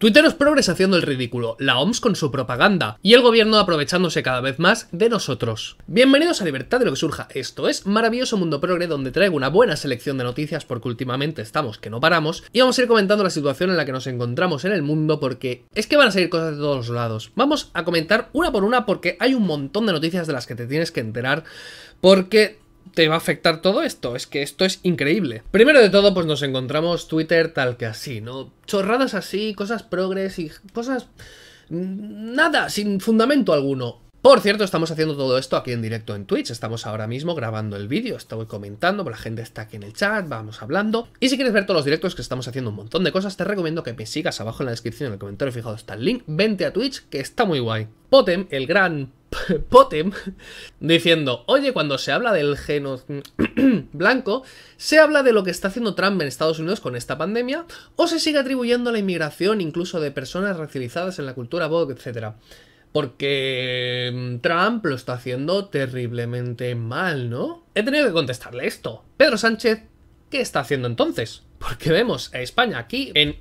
Twitter es progres haciendo el ridículo, la OMS con su propaganda y el gobierno aprovechándose cada vez más de nosotros. Bienvenidos a Libertad de lo que surja, esto es Maravilloso Mundo Progre donde traigo una buena selección de noticias porque últimamente estamos que no paramos y vamos a ir comentando la situación en la que nos encontramos en el mundo porque es que van a salir cosas de todos lados. Vamos a comentar una por una porque hay un montón de noticias de las que te tienes que enterar porque te va a afectar todo esto. Es que esto es increíble. Primero de todo, pues nos encontramos Twitter tal que así, ¿no? Chorradas así, cosas progres y cosas... Mm, nada, sin fundamento alguno. Por cierto, estamos haciendo todo esto aquí en directo en Twitch, estamos ahora mismo grabando el vídeo, estoy comentando, la gente está aquí en el chat, vamos hablando. Y si quieres ver todos los directos que estamos haciendo un montón de cosas, te recomiendo que me sigas abajo en la descripción, en el comentario fijado está el link, vente a Twitch, que está muy guay. Potem, el gran Potem diciendo, oye, cuando se habla del geno blanco, se habla de lo que está haciendo Trump en Estados Unidos con esta pandemia, o se sigue atribuyendo la inmigración incluso de personas racializadas en la cultura vogue, etc. Porque mm, Trump lo está haciendo terriblemente mal, ¿no? He tenido que contestarle esto. Pedro Sánchez, ¿qué está haciendo entonces? Porque vemos a España aquí en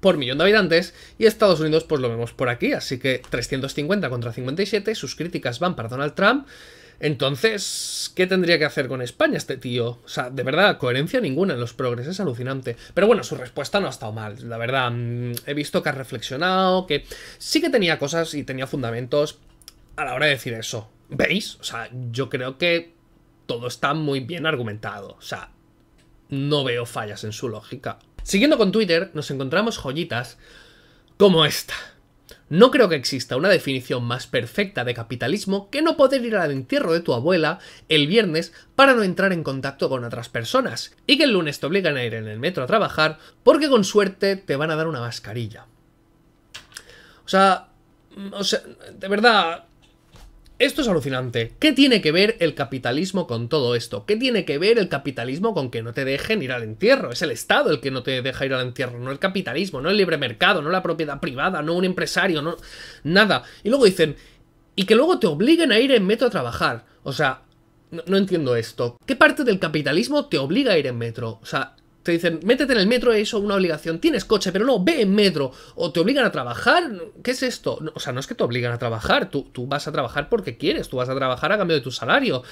por millón de habitantes y Estados Unidos pues lo vemos por aquí, así que 350 contra 57, sus críticas van para Donald Trump. Entonces, ¿qué tendría que hacer con España este tío? O sea, de verdad, coherencia ninguna en los progresos, es alucinante. Pero bueno, su respuesta no ha estado mal, la verdad. Mm, he visto que ha reflexionado, que sí que tenía cosas y tenía fundamentos a la hora de decir eso. ¿Veis? O sea, yo creo que todo está muy bien argumentado. O sea, no veo fallas en su lógica. Siguiendo con Twitter, nos encontramos joyitas como esta. No creo que exista una definición más perfecta de capitalismo que no poder ir al entierro de tu abuela el viernes para no entrar en contacto con otras personas y que el lunes te obligan a ir en el metro a trabajar porque con suerte te van a dar una mascarilla. O sea, mm, o sea de verdad, esto es alucinante. ¿Qué tiene que ver el capitalismo con todo esto? ¿Qué tiene que ver el capitalismo con que no te dejen ir al entierro? Es el Estado el que no te deja ir al entierro, no el capitalismo, no el libre mercado, no la propiedad privada, no un empresario, no nada. Y luego dicen, y que luego te obliguen a ir en metro a trabajar. O sea, no, entiendo esto. ¿Qué parte del capitalismo te obliga a ir en metro? O sea, dicen, métete en el metro, eso es una obligación. Tienes coche, pero no, ve en metro. O te obligan a trabajar. ¿Qué es esto? O sea, no es que te obligan a trabajar. Tú, tú vas a trabajar porque quieres. Tú vas a trabajar a cambio de tu salario.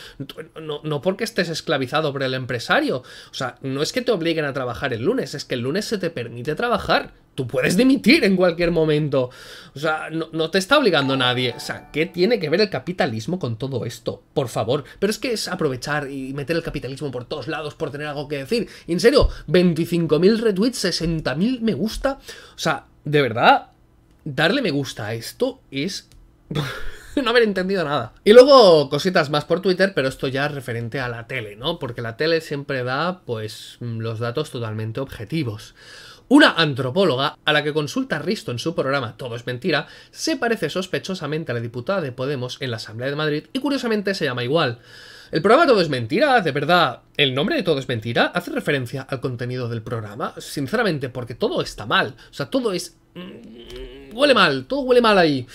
No, no porque estés esclavizado por el empresario. O sea, no es que te obliguen a trabajar el lunes. Es que el lunes se te permite trabajar tú puedes dimitir en cualquier momento. O sea, no, te está obligando nadie. O sea, ¿qué tiene que ver el capitalismo con todo esto? Por favor. Pero es que es aprovechar y meter el capitalismo por todos lados por tener algo que decir. en serio, 25.000 retweets, 60.000 me gusta. O sea, de verdad, darle me gusta a esto es... no haber entendido nada. Y luego cositas más por Twitter, pero esto ya referente a la tele, ¿no? Porque la tele siempre da, pues, los datos totalmente objetivos. Una antropóloga, a la que consulta Risto en su programa Todo es Mentira, se parece sospechosamente a la diputada de Podemos en la Asamblea de Madrid y curiosamente se llama igual. El programa Todo es Mentira, de verdad, el nombre de Todo es Mentira hace referencia al contenido del programa, sinceramente, porque todo está mal, o sea, todo es... Mm, huele mal, todo huele mal ahí.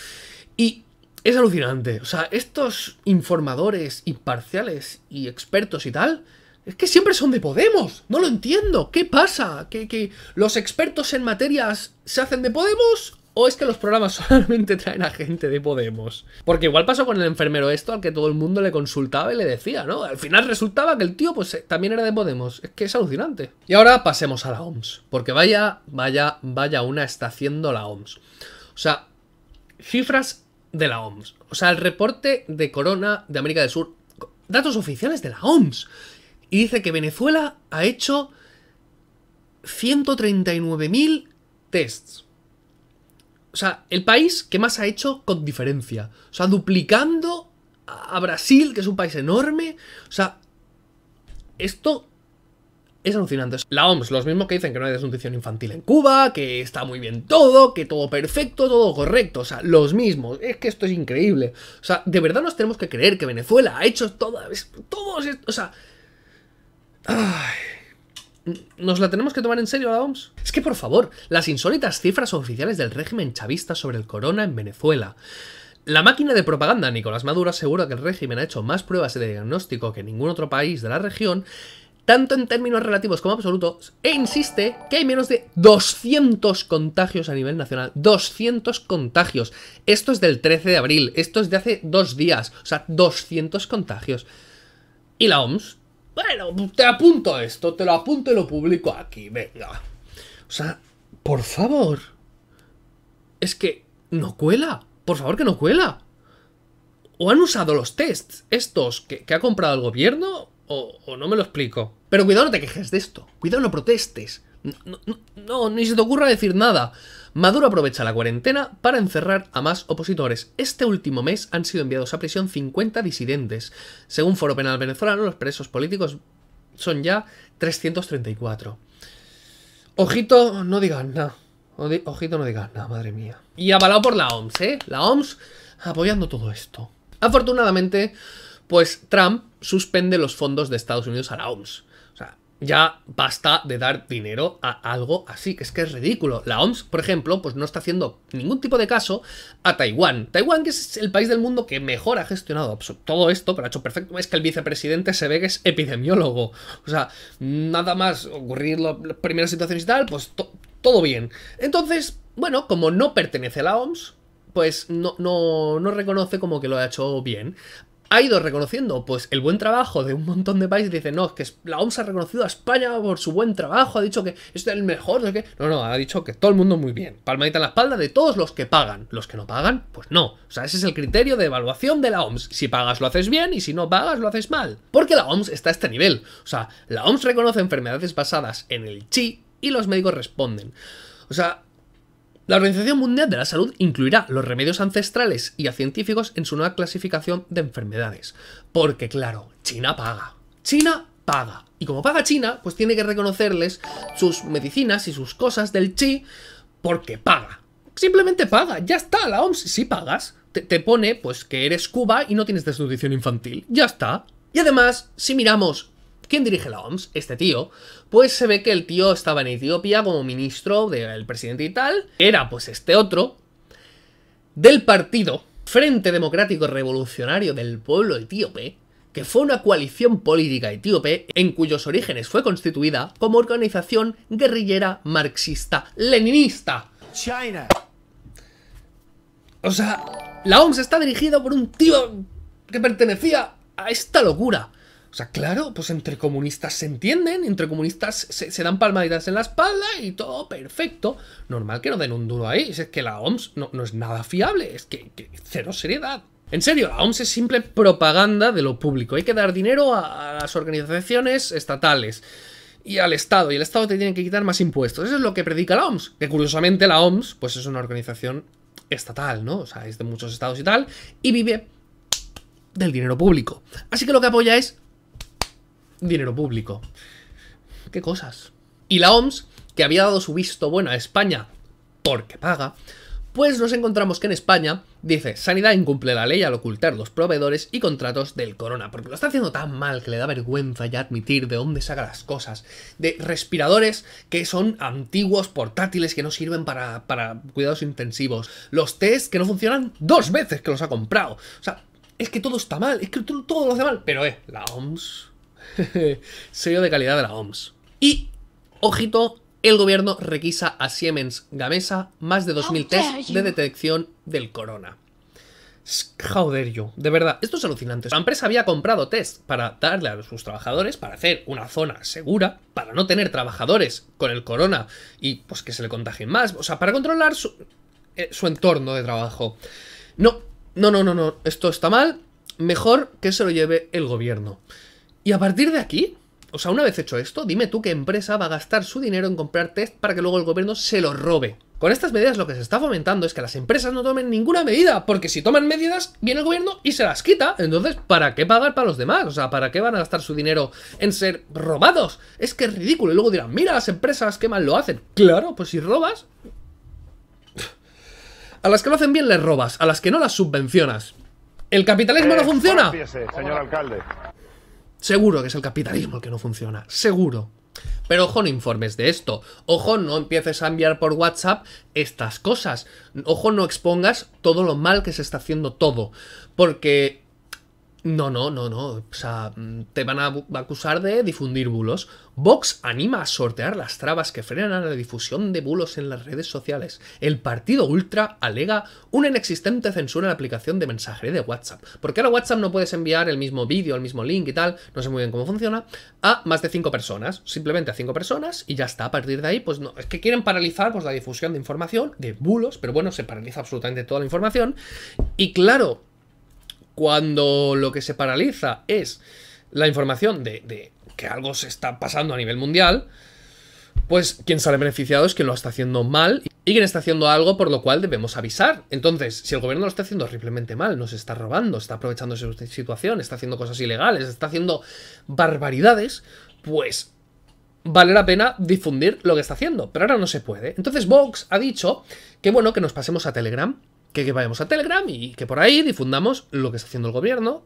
Y es alucinante, o sea, estos informadores imparciales y expertos y tal es que siempre son de Podemos. No lo entiendo. ¿Qué pasa? ¿Que, los expertos en materias se hacen de Podemos? ¿O es que los programas solamente traen a gente de Podemos? Porque igual pasó con el enfermero esto al que todo el mundo le consultaba y le decía, ¿no? Al final resultaba que el tío pues eh, también era de Podemos. Es que es alucinante. Y ahora pasemos a la OMS. Porque vaya, vaya, vaya una está haciendo la OMS. O sea, cifras de la OMS. O sea, el reporte de Corona de América del Sur. Datos oficiales de la OMS. Y dice que Venezuela ha hecho 139.000 tests. O sea, el país que más ha hecho con diferencia. O sea, duplicando a Brasil, que es un país enorme. O sea, esto es alucinante. La OMS, los mismos que dicen que no hay desnutrición infantil en Cuba, que está muy bien todo, que todo perfecto, todo correcto. O sea, los mismos. Es que esto es increíble. O sea, de verdad nos tenemos que creer que Venezuela ha hecho todo, todo o sea, ¿Nos la tenemos que tomar en serio la OMS? Es que, por favor, las insólitas cifras oficiales del régimen chavista sobre el corona en Venezuela. La máquina de propaganda Nicolás Maduro asegura que el régimen ha hecho más pruebas de diagnóstico que ningún otro país de la región, tanto en términos relativos como absolutos, e insiste que hay menos de 200 contagios a nivel nacional. 200 contagios. Esto es del 13 de abril, esto es de hace dos días, o sea, 200 contagios. Y la OMS bueno, te apunto esto, te lo apunto y lo publico aquí, venga. O sea, por favor. Es que no cuela. Por favor que no cuela. O han usado los tests estos que, ha comprado el gobierno o, no me lo explico. Pero cuidado no te quejes de esto. Cuidado no protestes. No, no, ni se te ocurra decir nada. Maduro aprovecha la cuarentena para encerrar a más opositores. Este último mes han sido enviados a prisión 50 disidentes. Según Foro Penal Venezolano, los presos políticos son ya 334. Ojito, no digas nada. Ojito, no digas nada, madre mía. Y avalado por la OMS, ¿eh? La OMS apoyando todo esto. Afortunadamente, pues Trump suspende los fondos de Estados Unidos a la OMS ya basta de dar dinero a algo así, que es que es ridículo. La OMS, por ejemplo, pues no está haciendo ningún tipo de caso a Taiwán. Taiwán, que es el país del mundo que mejor ha gestionado todo esto, pero ha hecho perfecto, es que el vicepresidente se ve que es epidemiólogo. O sea, nada más ocurrir las primera situación y tal, pues todo bien. Entonces, bueno, como no pertenece a la OMS, pues no, no reconoce como que lo ha hecho bien ha ido reconociendo pues el buen trabajo de un montón de países. Dice, no, es que la OMS ha reconocido a España por su buen trabajo, ha dicho que es el mejor, No, no, ha dicho que todo el mundo muy bien. Palmadita en la espalda de todos los que pagan. Los que no pagan, pues no. O sea, ese es el criterio de evaluación de la OMS. Si pagas lo haces bien y si no pagas lo haces mal. Porque la OMS está a este nivel. O sea, la OMS reconoce enfermedades basadas en el chi y los médicos responden. O sea, la Organización Mundial de la Salud incluirá los remedios ancestrales y a científicos en su nueva clasificación de enfermedades. Porque claro, China paga. China paga. Y como paga China, pues tiene que reconocerles sus medicinas y sus cosas del chi porque paga. Simplemente paga, ya está, la OMS, si pagas, te, pone pues que eres Cuba y no tienes desnutrición infantil. Ya está. Y además, si miramos ¿Quién dirige la OMS? Este tío. Pues se ve que el tío estaba en Etiopía como ministro del presidente y tal. Era pues este otro del partido Frente Democrático Revolucionario del Pueblo Etíope, que fue una coalición política etíope en cuyos orígenes fue constituida como organización guerrillera marxista-leninista. China. O sea, la OMS está dirigida por un tío que pertenecía a esta locura. O sea, claro, pues entre comunistas se entienden, entre comunistas se, dan palmaditas en la espalda y todo perfecto. Normal que no den un duro ahí. Es que la OMS no, es nada fiable, es que, cero seriedad. En serio, la OMS es simple propaganda de lo público. Hay que dar dinero a, las organizaciones estatales y al Estado, y el Estado te tiene que quitar más impuestos. Eso es lo que predica la OMS. Que curiosamente la OMS, pues es una organización estatal, ¿no? O sea, es de muchos estados y tal, y vive del dinero público. Así que lo que apoya es dinero público. Qué cosas. Y la OMS, que había dado su visto bueno a España porque paga, pues nos encontramos que en España dice, Sanidad incumple la ley al ocultar los proveedores y contratos del corona, porque lo está haciendo tan mal que le da vergüenza ya admitir de dónde saca las cosas, de respiradores que son antiguos, portátiles, que no sirven para, para cuidados intensivos, los test que no funcionan dos veces que los ha comprado, o sea, es que todo está mal, es que todo lo hace mal, pero eh, la OMS sello de calidad de la OMS. Y, ojito, el gobierno requisa a Siemens Gamesa más de 2.000 test de detección del corona. How yo! De verdad, esto es alucinante. La empresa había comprado test para darle a sus trabajadores, para hacer una zona segura, para no tener trabajadores con el corona y pues que se le contagien más, o sea, para controlar su, eh, su entorno de trabajo. No, no, no, no, no, esto está mal. Mejor que se lo lleve el gobierno. Y a partir de aquí, o sea, una vez hecho esto, dime tú qué empresa va a gastar su dinero en comprar test para que luego el gobierno se lo robe. Con estas medidas lo que se está fomentando es que las empresas no tomen ninguna medida, porque si toman medidas, viene el gobierno y se las quita. Entonces, ¿para qué pagar para los demás? O sea, ¿para qué van a gastar su dinero en ser robados? Es que es ridículo. Y luego dirán, mira las empresas, qué mal lo hacen. Claro, pues si robas... A las que lo hacen bien les robas, a las que no las subvencionas. El capitalismo no eh, funciona. Señor alcalde. Seguro que es el capitalismo el que no funciona, seguro. Pero ojo, no informes de esto. Ojo, no empieces a enviar por WhatsApp estas cosas. Ojo, no expongas todo lo mal que se está haciendo todo. Porque no, no, no, no. O sea, mm, te van a acusar de difundir bulos. Vox anima a sortear las trabas que frenan la difusión de bulos en las redes sociales. El partido ultra alega una inexistente censura en la aplicación de mensajería de WhatsApp. Porque ahora WhatsApp no puedes enviar el mismo vídeo, el mismo link y tal, no sé muy bien cómo funciona, a más de cinco personas. Simplemente a cinco personas y ya está. A partir de ahí, pues no. Es que quieren paralizar pues, la difusión de información, de bulos, pero bueno, se paraliza absolutamente toda la información. Y claro, cuando lo que se paraliza es la información de, que algo se está pasando a nivel mundial, pues quien sale beneficiado es quien lo está haciendo mal y quien está haciendo algo por lo cual debemos avisar. Entonces, si el gobierno lo está haciendo horriblemente mal, nos está robando, está aprovechando su situación, está haciendo cosas ilegales, está haciendo barbaridades, pues vale la pena difundir lo que está haciendo. Pero ahora no se puede. Entonces Vox ha dicho que bueno, que nos pasemos a Telegram que, vayamos a Telegram y que por ahí difundamos lo que está haciendo el gobierno.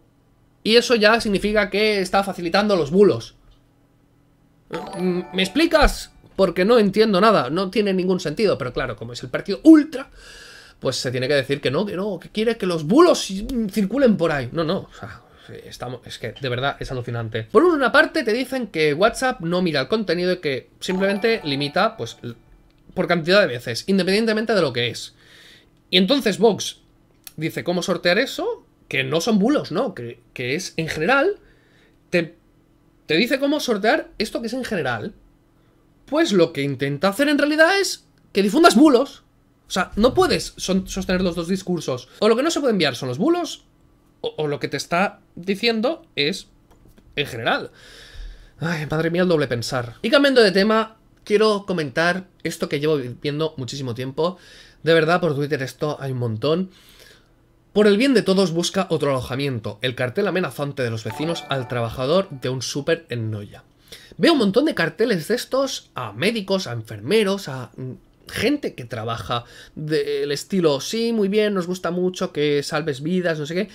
Y eso ya significa que está facilitando los bulos. ¿Me explicas? Porque no entiendo nada, no tiene ningún sentido. Pero claro, como es el partido ultra, pues se tiene que decir que no, que no, que quiere que los bulos circulen por ahí. No, no, estamos, es que de verdad es alucinante. Por una parte te dicen que WhatsApp no mira el contenido y que simplemente limita, pues, por cantidad de veces, independientemente de lo que es. Y entonces Vox dice, ¿cómo sortear eso? Que no son bulos, no, que, es en general, te, dice cómo sortear esto que es en general. Pues lo que intenta hacer en realidad es que difundas bulos. O sea, no puedes sostener los dos discursos. O lo que no se puede enviar son los bulos, o, o lo que te está diciendo es en general. Ay, madre mía, el doble pensar. Y cambiando de tema, quiero comentar esto que llevo viviendo muchísimo tiempo de verdad, por Twitter esto hay un montón. Por el bien de todos busca otro alojamiento, el cartel amenazante de los vecinos al trabajador de un súper en Noya. Veo un montón de carteles de estos a médicos, a enfermeros, a mm, gente que trabaja del estilo, sí, muy bien, nos gusta mucho que salves vidas, no sé qué,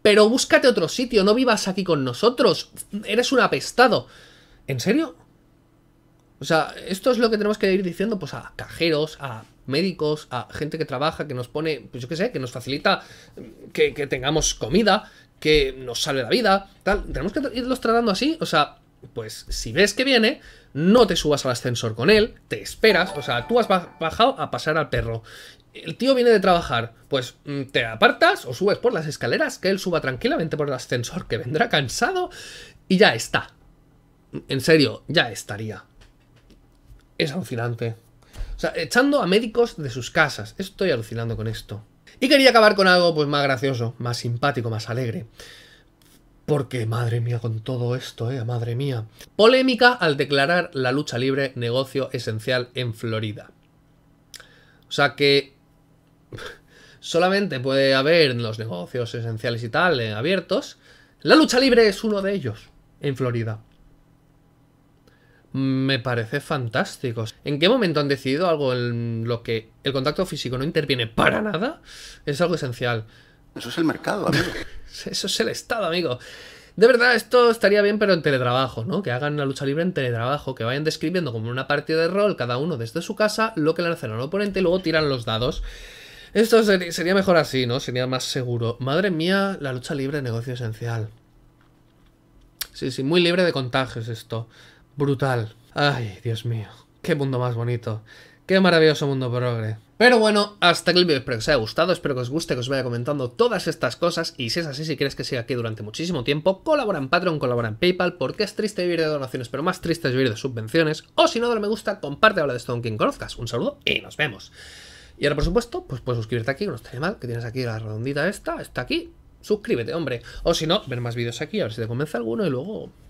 pero búscate otro sitio, no vivas aquí con nosotros, eres un apestado. ¿En serio? O sea, esto es lo que tenemos que ir diciendo pues a cajeros, a médicos, a gente que trabaja, que nos pone, pues yo qué sé, que nos facilita que, que tengamos comida, que nos salve la vida, tal. Tenemos que irlos tratando así, o sea, pues si ves que viene, no te subas al ascensor con él, te esperas, o sea, tú has bajado a pasar al perro. El tío viene de trabajar, pues mm, te apartas o subes por las escaleras, que él suba tranquilamente por el ascensor, que vendrá cansado, y ya está. En serio, ya estaría. Es alucinante sea, echando a médicos de sus casas. Estoy alucinando con esto. Y quería acabar con algo pues más gracioso, más simpático, más alegre. Porque, madre mía, con todo esto, eh, madre mía. Polémica al declarar la lucha libre negocio esencial en Florida. O sea que solamente puede haber los negocios esenciales y tal eh, abiertos. La lucha libre es uno de ellos en Florida me parece fantástico. ¿En qué momento han decidido algo en lo que el contacto físico no interviene para nada? Es algo esencial. Eso es el mercado, amigo. Eso es el Estado, amigo. De verdad, esto estaría bien, pero en teletrabajo, ¿no? Que hagan la lucha libre en teletrabajo, que vayan describiendo como una partida de rol cada uno desde su casa lo que le hacen al oponente y luego tiran los dados. Esto sería mejor así, ¿no? Sería más seguro. Madre mía, la lucha libre, negocio esencial. Sí, sí, muy libre de contagios esto brutal. Ay, Dios mío. Qué mundo más bonito. Qué maravilloso mundo progre. Pero bueno, hasta aquí el vídeo. Espero que os haya gustado, espero que os guste, que os vaya comentando todas estas cosas. Y si es así, si quieres que siga aquí durante muchísimo tiempo, colabora en Patreon, colabora en PayPal, porque es triste vivir de donaciones, pero más triste es vivir de subvenciones. O si no, dale me gusta, comparte, habla de esto con quien conozcas. Un saludo y nos vemos. Y ahora, por supuesto, pues puedes suscribirte aquí, que no estaría mal, que tienes aquí la redondita esta, está aquí. Suscríbete, hombre. O si no, ver más vídeos aquí, a ver si te convence alguno y luego